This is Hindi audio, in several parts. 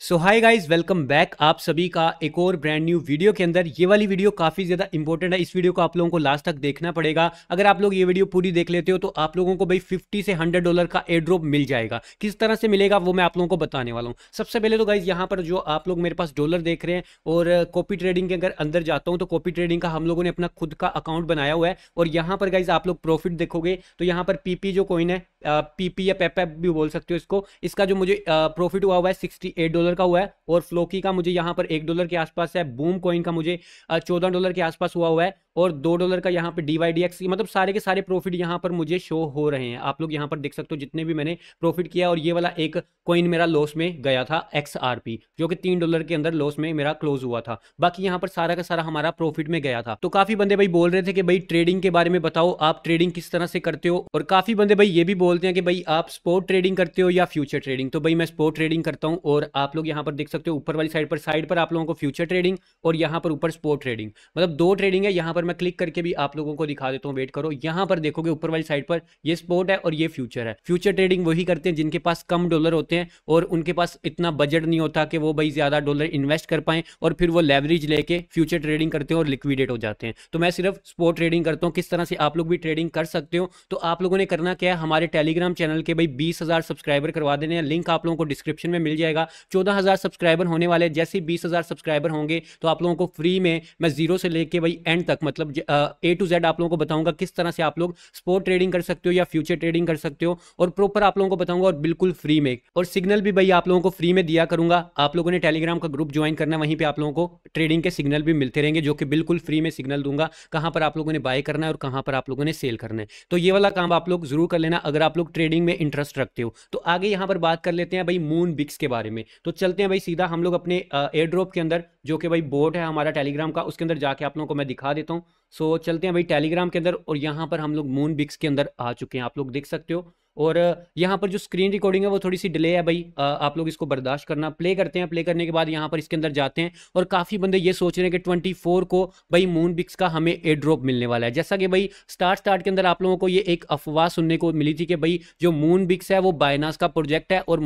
सो हाय गाइस वेलकम बैक आप सभी का एक और ब्रांड न्यू वीडियो के अंदर ये वाली वीडियो काफ़ी ज़्यादा इंपॉर्टेंट है इस वीडियो को आप लोगों को लास्ट तक देखना पड़ेगा अगर आप लोग ये वीडियो पूरी देख लेते हो तो आप लोगों को भाई 50 से 100 डॉलर का एड्रोप मिल जाएगा किस तरह से मिलेगा वो मैं आप लोगों को बताने वाला हूँ सबसे पहले तो गाइज यहाँ पर जो आप लोग मेरे पास डॉलर देख रहे हैं और कॉपी ट्रेडिंग के अगर अंदर जाता हूँ तो कॉपी ट्रेडिंग का हम लोगों ने अपना खुद का अकाउंट बनाया हुआ है और यहाँ पर गाइज आप लोग प्रॉफिट देखोगे तो यहाँ पर पीपी जो कॉइन है पीपी या पेपैप भी बोल सकते हो इसको इसका जो मुझे प्रॉफिट हुआ हुआ है सिक्सटी डॉलर डॉलर का हुआ है और फ्लोकी का मुझे यहाँ पर एक डॉलर के आसपास है बूम कॉइन का मुझे चौदह डॉलर के आसपास हुआ हुआ है और दो डॉलर का यहाँ पे डी वाई डी एक्स मतलब सारे के सारे प्रॉफिट यहाँ पर मुझे शो हो रहे हैं आप लोग यहाँ पर देख सकते हो जितने भी मैंने प्रॉफिट किया और ये वाला एक कॉइन मेरा लॉस में गया था एक्स आर पी जो कि तीन डॉलर के अंदर लॉस में मेरा क्लोज हुआ था बाकी यहाँ पर सारा का सारा हमारा प्रॉफिट में गया था तो काफी बंदे भाई बोल रहे थे कि भाई ट्रेडिंग के बारे में बताओ आप ट्रेडिंग किस तरह से करते हो और काफी बंदे भाई ये भी बोलते हैं कि भाई आप स्पोर्ट ट्रेडिंग करते हो या फ्यूचर ट्रेडिंग तो भाई मैं स्पोर्ट ट्रेडिंग करता हूँ और आप लोग यहाँ पर देख सकते हो ऊपर वाली साइड पर साइड पर आप लोगों को फ्यूचर ट्रेडिंग और यहाँ पर ऊपर स्पोर्ट ट्रेडिंग मतलब दो ट्रेडिंग है यहाँ पर मैं क्लिक करके भी आप लोगों को दिखा देता हूँ वेट करो यहाँ पर देखोगे ऊपर वाली साइड पर ये स्पोर्ट है और ये फ्यूचर है फ्यूचर ट्रेडिंग वही करते हैं जिनके पास कम डॉलर होते हैं और उनके पास इतना बजट नहीं होता कि वो भाई ज़्यादा डॉलर इन्वेस्ट कर पाए और फिर वो लेवरेज लेके फ्यूचर ट्रेडिंग करते हैं और लिक्विडेट हो जाते हैं तो मैं सिर्फ स्पोर्ट ट्रेडिंग करता हूँ किस तरह से आप लोग भी ट्रेडिंग कर सकते हो तो आप लोगों ने करना क्या है हमारे टेलीग्राम चैनल के भाई बीस सब्सक्राइबर करवा देने हैं लिंक आप लोगों को डिस्क्रिप्शन में मिल जाएगा चौदह सब्सक्राइबर होने वाले जैसे बीस सब्सक्राइबर होंगे तो आप लोगों को फ्री में मैं जीरो से लेके भाई एंड तक मतलब मतलब ए टू जेड आप लोगों को बताऊंगा किस तरह से आप लोग स्पोर्ट ट्रेडिंग कर सकते हो या फ्यूचर ट्रेडिंग कर सकते हो और प्रॉपर आप लोगों को बताऊंगा और बिल्कुल फ्री में और सिग्नल भी भाई आप लोगों को फ्री में दिया करूंगा आप लोगों ने टेलीग्राम का ग्रुप ज्वाइन करना वहीं पर आप लोगों को ट्रेडिंग के सिग्नल भी मिलते रहेंगे जो कि बिल्कुल फ्री में सिग्नल दूंगा कहाँ पर आप लोगों ने बाय करना है और कहाँ पर आप लोगों ने सेल करना है तो ये वाला काम आप लोग जरूर कर लेना अगर आप लोग ट्रेडिंग में इंटरेस्ट रखते हो तो आगे यहाँ पर बात कर लेते हैं भाई मून बिक्स के बारे में तो चलते हैं भाई सीधा हम लोग अपने एयर ड्रॉप के अंदर जो कि भाई बोट है हमारा टेलीग्राम का उसके अंदर जाके आप लोगों को मैं दिखा देता हूँ सो so, चलते हैं भाई टेलीग्राम के अंदर और यहाँ पर हम लोग मून बिक्स के अंदर आ चुके हैं आप लोग देख सकते हो और यहाँ पर जो स्क्रीन रिकॉर्डिंग है वो थोड़ी सी डिले है भाई आप लोग इसको बर्दाश्त करना प्ले करते हैं प्ले करने के बाद यहाँ पर इसके अंदर जाते हैं और काफ़ी बंदे ये सोच रहे हैं कि ट्वेंटी को भाई मून बिक्स का हमें ए ड्रॉप मिलने वाला है जैसा कि भाई स्टार्ट स्टार्ट के अंदर आप लोगों को ये एक अफवाह सुनने को मिली थी कि भाई जो मून बिक्स है वो बायनास का प्रोजेक्ट है और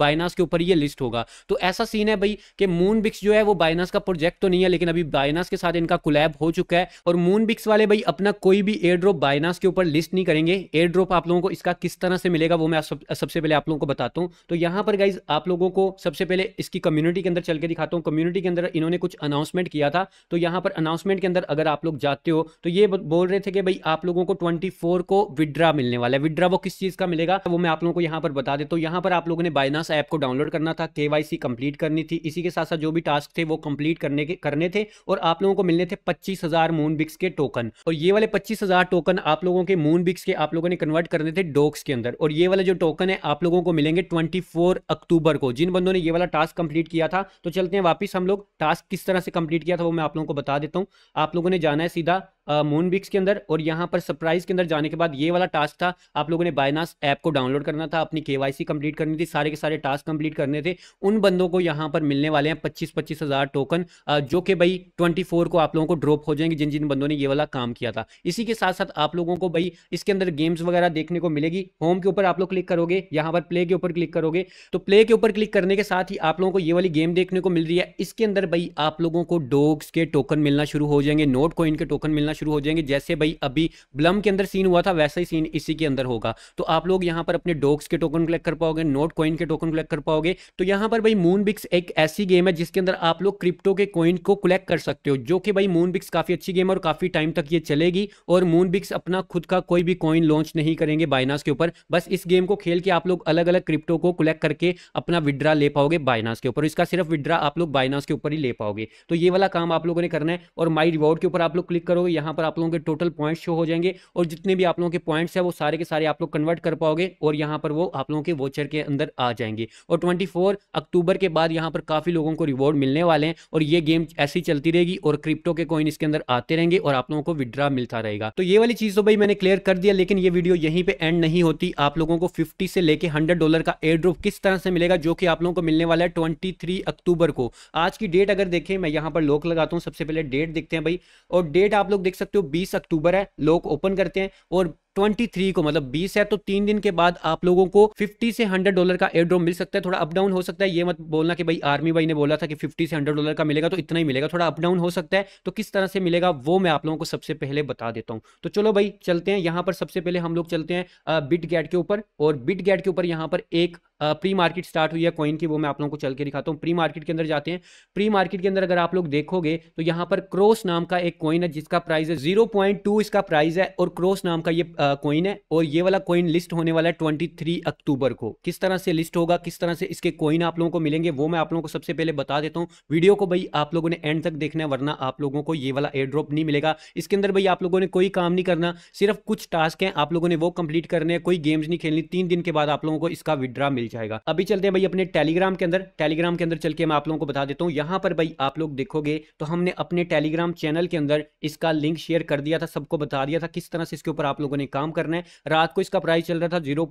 बायनास के ऊपर ये लिस्ट होगा तो ऐसा सीन है भाई कि मून बिक्स जो है वो बायनास का प्रोजेक्ट तो नहीं है लेकिन अभी बायनास के साथ इनका कुलैब हो चुका है और मून बिक्स वाले भाई अपना कोई भी एयर ड्रॉप बायनास के ऊपर लिस्ट नहीं करेंगे एयर ड्रॉप आप लोगों को इसका किस तरह कहाँ से मिलेगा वो मैं सब, सबसे पहले आप लोगों को बताता हूँ तो यहाँ पर गाइज आप लोगों को सबसे पहले इसकी कम्युनिटी के अंदर चल के दिखाता हूँ कम्युनिटी के अंदर इन्होंने कुछ अनाउंसमेंट किया था तो यहाँ पर अनाउंसमेंट के अंदर अगर आप लोग जाते हो तो ये बोल रहे थे कि भाई आप लोगों को ट्वेंटी को विड्रा मिलने वाला है विड्रा वो किस चीज़ का मिलेगा वो मैं आप लोगों को यहाँ पर बता देता हूँ यहाँ पर आप लोगों ने बाइनास ऐप को डाउनलोड करना था के कंप्लीट करनी थी इसी के साथ साथ जो भी टास्क थे वो कंप्लीट करने के करने थे और आप लोगों को मिलने थे पच्चीस हजार मून बिक्स के टोकन और ये वाले पच्चीस हजार टोकन आप लोगों के मून बिक्स के आप लोगों ने कन्वर्ट करने थे डॉक्स के अंदर अंदर और ये वाला जो टोकन है आप लोगों को मिलेंगे ट्वेंटी अक्टूबर को जिन बंदों ने ये वाला टास्क कंप्लीट किया था तो चलते हैं वापिस हम लोग टास्क किस तरह से कंप्लीट किया था वो मैं आप लोगों को बता देता हूँ आप लोगों ने जाना है सीधा मून बिक्स के अंदर और यहाँ पर सरप्राइज के अंदर जाने के बाद ये वाला टास्क था आप लोगों ने बायनास ऐप को डाउनलोड करना था अपनी केवाईसी कंप्लीट करनी थी सारे के सारे टास्क कंप्लीट करने थे उन बंदों को यहाँ पर मिलने वाले हैं पच्चीस पच्चीस हज़ार टोकन जो कि भाई ट्वेंटी फोर को आप लोगों को ड्रॉप हो जाएंगे जिन जिन बंदों ने ये वाला काम किया था इसी के साथ साथ आप लोगों को भाई इसके अंदर गेम्स वगैरह देखने को मिलेगी होम के ऊपर आप लोग क्लिक करोगे यहाँ पर प्ले के ऊपर क्लिक करोगे तो प्ले के ऊपर क्लिक करने के साथ ही आप लोगों को ये वाली गेम देखने को मिल रही है इसके अंदर भाई आप लोगों को डोग्स के टोकन मिलना शुरू हो जाएंगे नोट कोइन के टोकन मिलना शुरू हो जाएंगे जैसे भाई अभी ब्लम के अंदर सीन हुआ था वैसा ही सीन इसी के अंदर होगा तो आप लोग यहाँ पर अपने डोक्स के टोकन कलेक्ट कर पाओगे नोट कॉइन के टोकन कलेक्ट कर पाओगे तो यहाँ पर भाई मून बिक्स एक ऐसी गेम है जिसके अंदर आप लोग क्रिप्टो के कॉइन को कलेक्ट कर सकते हो जो कि भाई मून बिक्स काफ़ी अच्छी गेम है और काफ़ी टाइम तक ये चलेगी और मून बिक्स अपना खुद का कोई भी कॉइन लॉन्च नहीं करेंगे बाइनास के ऊपर बस इस गेम को खेल के आप लोग अलग अलग क्रिप्टो को कलेक्ट करके अपना विड्रा ले पाओगे बाइनास के ऊपर इसका सिर्फ विड्रा आप लोग बाइनास के ऊपर ही ले पाओगे तो ये वाला काम आप लोगों ने करना है और माई रिवॉर्ड के ऊपर आप लोग क्लिक करोगे यहाँ यहाँ पर आप लोगों के टोटल पॉइंट्स शो हो जाएंगे और जितने भी आप लोगों के पॉइंट्स हैं वो सारे के सारे आप लोग कन्वर्ट कर पाओगे और यहाँ पर वो आप लोगों के वोचर के अंदर आ जाएंगे और ट्वेंटी अक्टूबर के बाद यहाँ पर काफ़ी लोगों को रिवॉर्ड मिलने वाले हैं और ये गेम ऐसी चलती रहेगी और क्रिप्टो के कॉइन इसके अंदर आते रहेंगे और आप लोगों को विड्रा मिलता रहेगा तो ये वाली चीज़ तो भाई मैंने क्लियर कर दिया लेकिन ये वीडियो यहीं पर एंड नहीं होती आप लोगों को फिफ्टी से लेकर हंड्रेड डॉलर का एयर ड्रोप किस तरह से मिलेगा जो कि आप लोगों को मिलने वाला है ट्वेंटी अक्टूबर को आज की डेट अगर देखें मैं यहाँ पर लोक लगाता हूँ सबसे पहले डेट देखते हैं भाई और डेट आप लोग देख देख सकते हो बीस अक्टूबर है लोग ओपन करते हैं और 23 को मतलब 20 है तो तीन दिन के बाद आप लोगों को 50 से 100 डॉलर का एयर मिल सकता है थोड़ा अप डाउन हो सकता है ये मत बोलना कि भाई आर्मी भाई ने बोला था कि 50 से 100 डॉलर का मिलेगा तो इतना ही मिलेगा थोड़ा अप डाउन हो सकता है तो किस तरह से मिलेगा वो मैं आप लोगों को सबसे पहले बता देता हूँ तो चलो भाई चलते हैं यहाँ पर सबसे पहले हम लोग चलते हैं बिट गैट के ऊपर और बिट गैट के ऊपर यहाँ पर एक प्री मार्केट स्टार्ट हुई है कॉइन की वो मैं आप लोगों को चल के दिखाता हूँ प्री मार्केट के अंदर जाते हैं प्री मार्केट के अंदर अगर आप लोग देखोगे तो यहाँ पर क्रोस नाम का एक कॉइन है जिसका प्राइस है जीरो पॉइंट टू इसका प्राइस है और क्रोस नाम का ये कॉइन है और ये वाला कॉइन लिस्ट होने वाला है ट्वेंटी थ्री अक्टूबर को किस तरह से लिस्ट होगा किस तरह से इसके कॉइन आप लोगों को मिलेंगे वो मैं आप लोगों को सबसे पहले बता देता हूँ वीडियो को भाई आप लोगों ने एंड तक देखना है वरना आप लोगों को ये वाला एयर ड्रॉप नहीं मिलेगा इसके अंदर भाई आप लोगों ने कोई काम नहीं करना सिर्फ कुछ टास्क हैं आप लोगों ने वो कंप्लीट करने हैं कोई गेम्स नहीं खेलनी तीन दिन के बाद आप लोगों को इसका विड्रा मिल मिल जाएगा अभी चलते हैं भाई अपने टेलीग्राम के अंदर टेलीग्राम के अंदर चल के मैं आप लोगों को बता देता हूँ यहाँ पर भाई आप लोग देखोगे तो हमने अपने टेलीग्राम चैनल के अंदर इसका लिंक शेयर कर दिया था सबको बता दिया था किस तरह से इसके ऊपर आप लोगों ने काम करना है रात को इसका प्राइस चल रहा था जीरो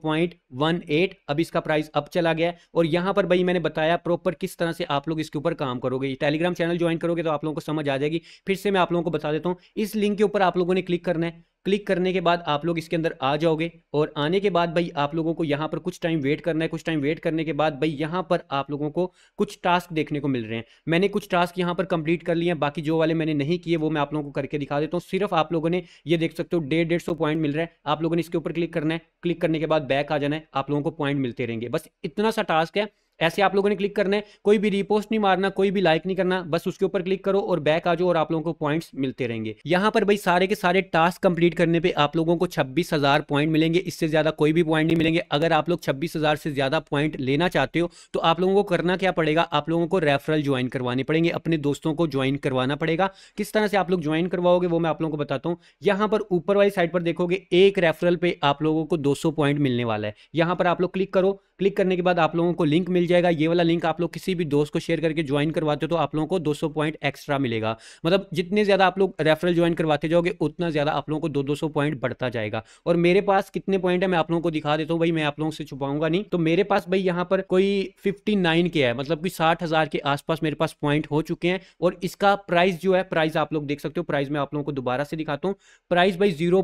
अब इसका प्राइस अब चला गया और यहाँ पर भाई मैंने बताया प्रॉपर किस तरह से आप लोग इसके ऊपर काम करोगे टेलीग्राम चैनल ज्वाइन करोगे तो आप लोगों को समझ आ जाएगी फिर से मैं आप लोगों को बता देता हूँ इस लिंक के ऊपर आप लोगों ने क्लिक करना है क्लिक करने के बाद आप लोग इसके अंदर आ जाओगे और आने के बाद भाई आप लोगों को यहाँ पर कुछ टाइम वेट करना है कुछ टाइम वेट करने के बाद भाई यहाँ पर आप लोगों को कुछ टास्क देखने को मिल रहे हैं मैंने कुछ टास्क यहाँ पर कंप्लीट कर लिए हैं बाकी जो वाले मैंने नहीं किए वो मैं आप लोगों को करके दिखा देता हूँ सिर्फ आप लोगों ने ये देख सकते हो डेढ़ डेढ़ सौ पॉइंट मिल रहा है आप लोगों ने इसके ऊपर क्लिक करना है क्लिक करने के बाद बैक आ जाना है आप लोगों को पॉइंट मिलते रहेंगे बस इतना सा टास्क है ऐसे आप लोगों ने क्लिक करना है कोई भी रिपोस्ट नहीं मारना कोई भी लाइक नहीं करना बस उसके ऊपर क्लिक करो और बैक आ जाओ और आप लोगों को पॉइंट्स मिलते रहेंगे यहाँ पर भाई सारे के सारे टास्क कंप्लीट करने पे आप लोगों को छब्बीस हजार पॉइंट मिलेंगे इससे ज्यादा कोई भी पॉइंट नहीं मिलेंगे अगर आप लोग छब्बीस से ज्यादा पॉइंट लेना चाहते हो तो आप लोगों को करना क्या पड़ेगा आप लोगों को रेफरल ज्वाइन करवाने पड़ेंगे अपने दोस्तों को ज्वाइन करवाना पड़ेगा किस तरह से आप लोग ज्वाइन करवाओगे वो मैं आप लोगों को बताता हूँ यहाँ पर ऊपर वाली साइड पर देखोगे एक रेफरल पे आप लोगों को दो पॉइंट मिलने वाला है यहाँ पर आप लोग क्लिक करो क्लिक करने के बाद आप लोगों को लिंक मिल जाएगा ये वाला लिंक आप लोग किसी भी दोस्त को शेयर करके ज्वाइन करवाते हो तो आप लोगों को 200 पॉइंट एक्स्ट्रा मिलेगा मतलब जितने ज़्यादा आप लोग रेफरल ज्वाइन करवाते जाओगे उतना ज़्यादा आप लोगों को दो दो पॉइंट बढ़ता जाएगा और मेरे पास कितने पॉइंट है मैं आप लोगों को दिखा देता हूँ भाई मैं आप लोगों से छुपाऊंगा नहीं तो मेरे पास भाई यहाँ पर कोई फिफ्टी के है मतलब कि साठ के आसपास मेरे पास पॉइंट हो चुके हैं और इसका प्राइस जो है प्राइस आप लोग देख सकते हो प्राइस मैं आप लोगों को दोबारा से दिखाता हूँ प्राइस भाई जीरो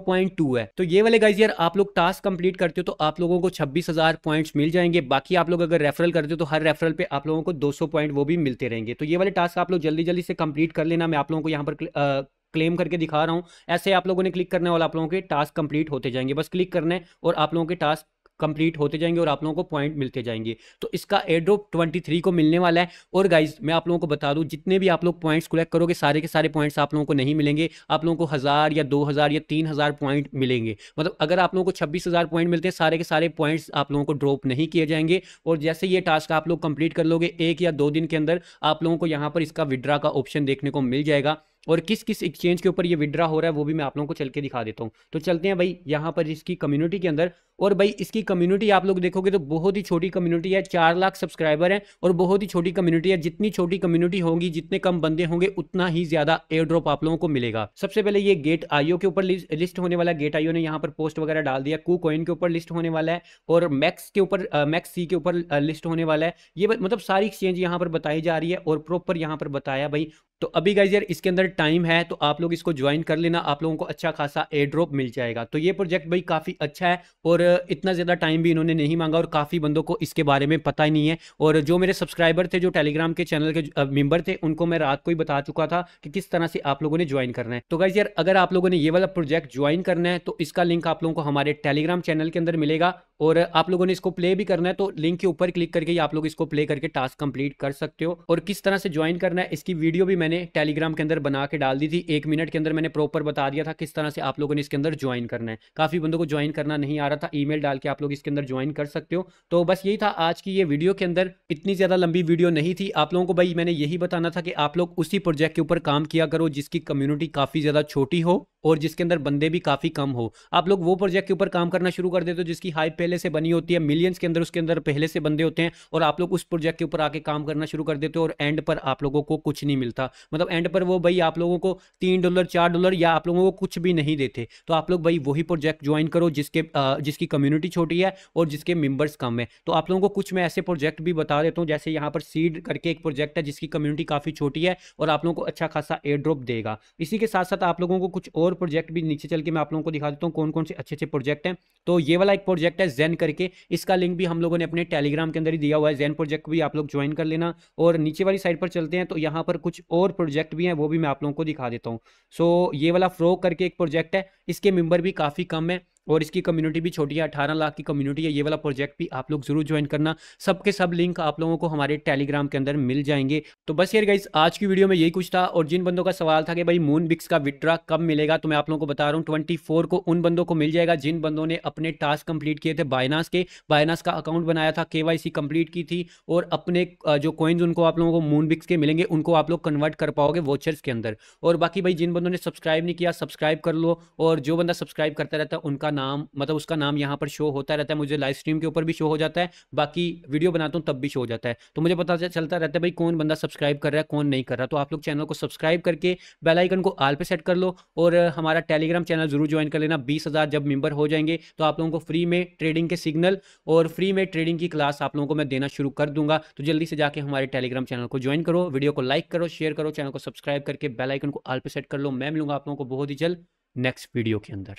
है तो ये वाले गाइज यार आप लोग टास्क कंप्लीट करते हो तो आप लोगों को छब्बीस पॉइंट्स मिल जाए जाएंगे बाकी आप लोग अगर रेफरल करते हो तो हर रेफरल पे आप लोगों को 200 पॉइंट वो भी मिलते रहेंगे तो ये वाले टास्क आप लोग जल्दी जल्दी से कंप्लीट कर लेना मैं आप लोगों को यहाँ पर आ, क्लेम करके दिखा रहा हूँ ऐसे आप लोगों ने क्लिक करने वाला आप लोगों के टास्क कंप्लीट होते जाएंगे बस क्लिक करने और आप लोगों के टास्क कंप्लीट होते जाएंगे और आप लोगों को पॉइंट मिलते जाएंगे तो इसका एड्रॉप ट्वेंटी थ्री को मिलने वाला है और गाइज मैं आप लोगों को बता दूँ जितने भी आप लोग पॉइंट्स कलेक्ट करोगे सारे के सारे पॉइंट्स आप लोगों को नहीं मिलेंगे आप लोगों को हज़ार या दो हज़ार या तीन हज़ार पॉइंट मिलेंगे मतलब अगर आप लोगों को छब्बीस हज़ार पॉइंट मिलते हैं सारे के सारे पॉइंट्स आप लोगों को ड्रॉप नहीं किए जाएंगे और जैसे ये टास्क आप लोग कंप्लीट कर लोगे एक या दो दिन के अंदर आप लोगों को यहाँ पर इसका विड्रा का ऑप्शन देखने को मिल जाएगा और किस किस एक्सचेंज के ऊपर ये विड्रा हो रहा है वो भी मैं आप लोगों को चल के दिखा देता हूँ तो चलते हैं भाई यहाँ पर इसकी कम्युनिटी के अंदर और भाई इसकी कम्युनिटी आप लोग देखोगे तो बहुत ही छोटी कम्युनिटी है चार लाख सब्सक्राइबर हैं और बहुत ही छोटी कम्युनिटी है जितनी छोटी कम्युनिटी होगी जितने कम बंदे होंगे उतना ही ज्यादा एयर ड्रॉप आप लोगों को मिलेगा सबसे पहले ये गेट आईओ के ऊपर लिस्ट होने वाला गेट आईओ ने यहाँ पर पोस्ट वगैरह डाल दिया कू कॉइन के ऊपर लिस्ट होने वाला है और मैक्स के ऊपर मैक्स सी के ऊपर लिस्ट होने वाला है ये मतलब सारी एक्सचेंज यहाँ पर बताई जा रही है और प्रॉपर यहाँ पर बताया भाई तो अभी गाइज यार इसके अंदर टाइम है तो आप लोग इसको ज्वाइन कर लेना आप लोगों को अच्छा खासा एयर ड्रॉप मिल जाएगा तो ये प्रोजेक्ट भाई काफ़ी अच्छा है और इतना ज़्यादा टाइम भी इन्होंने नहीं मांगा और काफ़ी बंदों को इसके बारे में पता ही नहीं है और जो मेरे सब्सक्राइबर थे जो टेलीग्राम के चैनल के मेम्बर थे उनको मैं रात को ही बता चुका था कि किस तरह से आप लोगों ने ज्वाइन करना है तो गाइज यार अगर आप लोगों ने ये वाला प्रोजेक्ट ज्वाइन करना है तो इसका लिंक आप लोगों को हमारे टेलीग्राम चैनल के अंदर मिलेगा और आप लोगों ने इसको प्ले भी करना है तो लिंक के ऊपर क्लिक करके आप लोग इसको प्ले करके टास्क कंप्लीट कर सकते हो और किस तरह से ज्वाइन करना है इसकी वीडियो भी मैंने टेलीग्राम के अंदर बना के डाल दी थी एक मिनट के अंदर मैंने प्रॉपर बता दिया था किस तरह से आप लोगों ने इसके अंदर ज्वाइन करना है काफ़ी बंदों को ज्वाइन करना नहीं आ रहा था ई डाल के आप लोग इसके अंदर ज्वाइन कर सकते हो तो बस यही था आज की ये वीडियो के अंदर इतनी ज़्यादा लंबी वीडियो नहीं थी आप लोगों को भाई मैंने यही बताना था कि आप लोग उसी प्रोजेक्ट के ऊपर काम किया करो जिसकी कम्युनिटी काफ़ी ज़्यादा छोटी हो और जिसके अंदर बंदे भी काफ़ी कम हो आप लोग वो प्रोजेक्ट के ऊपर काम करना शुरू कर देते हो जिसकी हाई पहले से बनी होती है मिलियंस के अंदर उसके अंदर पहले से बंदे होते हैं और आप लोग उस प्रोजेक्ट के ऊपर आके काम करना शुरू कर देते हो और एंड पर आप लोगों को कुछ नहीं मिलता मतलब एंड पर वो भाई आप लोगों को तीन डॉलर चार डॉलर या आप लोगों को कुछ भी नहीं देते तो आप लोग भाई वही प्रोजेक्ट ज्वाइन करो जिसके जिसकी कम्युनिटी छोटी है और जिसके मेम्बर्स कम है तो आप लोगों को कुछ मैं ऐसे प्रोजेक्ट भी बता देता हूँ जैसे यहाँ पर सीड करके एक प्रोजेक्ट है जिसकी कम्युनिटी काफ़ी छोटी है और आप लोगों को अच्छा खासा एयर ड्रॉप देगा इसी के साथ साथ आप लोगों को कुछ और प्रोजेक्ट भी नीचे चल के मैं आप लोगों को दिखा देता हूँ कौन कौन से अच्छे अच्छे प्रोजेक्ट हैं तो ये वाला एक प्रोजेक्ट है Z जैन करके इसका लिंक भी हम लोगों ने अपने टेलीग्राम के अंदर ही दिया हुआ है जैन प्रोजेक्ट भी आप लोग ज्वाइन कर लेना और नीचे वाली साइड पर चलते हैं तो यहाँ पर कुछ और प्रोजेक्ट भी हैं वो भी मैं आप लोगों को दिखा देता हूँ सो ये वाला फ्रो करके एक प्रोजेक्ट है इसके मेम्बर भी काफ़ी कम है और इसकी कम्युनिटी भी छोटी है अठारह लाख की कम्युनिटी है ये वाला प्रोजेक्ट भी आप लोग जरूर ज्वाइन करना सबके सब लिंक आप लोगों को हमारे टेलीग्राम के अंदर मिल जाएंगे तो बस यार गाइज आज की वीडियो में यही कुछ था और जिन बंदों का सवाल था कि भाई मून बिक्स का विड्रा कब मिलेगा तो मैं आप लोगों को बता रहा हूँ ट्वेंटी को उन बंदों को मिल जाएगा जिन बंदों ने अपने टास्क कंप्लीट किए थे बायनास के बायनास का अकाउंट बनाया था के कंप्लीट की थी और अपने जो कॉइन्स उनको आप लोगों को मून बिक्स के मिलेंगे उनको आप लोग कन्वर्ट कर पाओगे वॉचर्स के अंदर और बाकी भाई जिन बंदों ने सब्सक्राइब नहीं किया सब्सक्राइब कर लो और जो बंदा सब्सक्राइब करता रहता है उनका का नाम मतलब उसका नाम यहाँ पर शो होता रहता है मुझे लाइव स्ट्रीम के ऊपर भी शो हो जाता है बाकी वीडियो बनाता हूँ तब भी शो हो जाता है तो मुझे पता चलता रहता है भाई कौन बंदा सब्सक्राइब कर रहा है कौन नहीं कर रहा तो आप लोग चैनल को सब्सक्राइब करके बेलाइकन को आल पर सेट कर लो और हमारा टेलीग्राम चैनल जरूर ज्वाइन कर लेना बीस जब मेम्बर हो जाएंगे तो आप लोगों को फ्री में ट्रेडिंग के सिग्नल और फ्री में ट्रेडिंग की क्लास आप लोगों को मैं देना शुरू कर दूंगा तो जल्दी से जाके हमारे टेलीग्राम चैनल को ज्वाइन करो वीडियो को लाइक करो शेयर करो चैनल को सब्सक्राइब करके बेलाइकन को आल पे सेट कर लो मैं मिलूंगा आप लोगों को बहुत ही जल्द नेक्स्ट वीडियो के अंदर